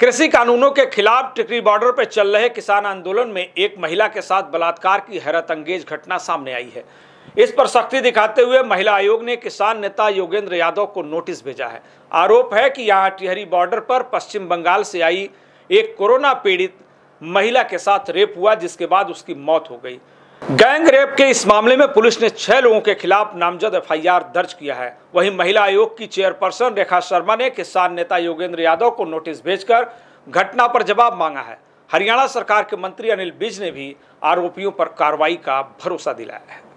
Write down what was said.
कृषि कानूनों के खिलाफ टिकरी बॉर्डर पर चल रहे किसान आंदोलन में एक महिला के साथ बलात्कार की हैरत अंगेज घटना सामने आई है इस पर सख्ती दिखाते हुए महिला आयोग ने किसान नेता योगेंद्र यादव को नोटिस भेजा है आरोप है कि यहां टिहरी बॉर्डर पर पश्चिम बंगाल से आई एक कोरोना पीड़ित महिला के साथ रेप हुआ जिसके बाद उसकी मौत हो गई गैंग रेप के इस मामले में पुलिस ने छह लोगों के खिलाफ नामजद एफआईआर दर्ज किया है वहीं महिला आयोग की चेयरपर्सन रेखा शर्मा ने किसान नेता योगेंद्र यादव को नोटिस भेजकर घटना पर जवाब मांगा है हरियाणा सरकार के मंत्री अनिल बिज ने भी आरोपियों पर कार्रवाई का भरोसा दिलाया है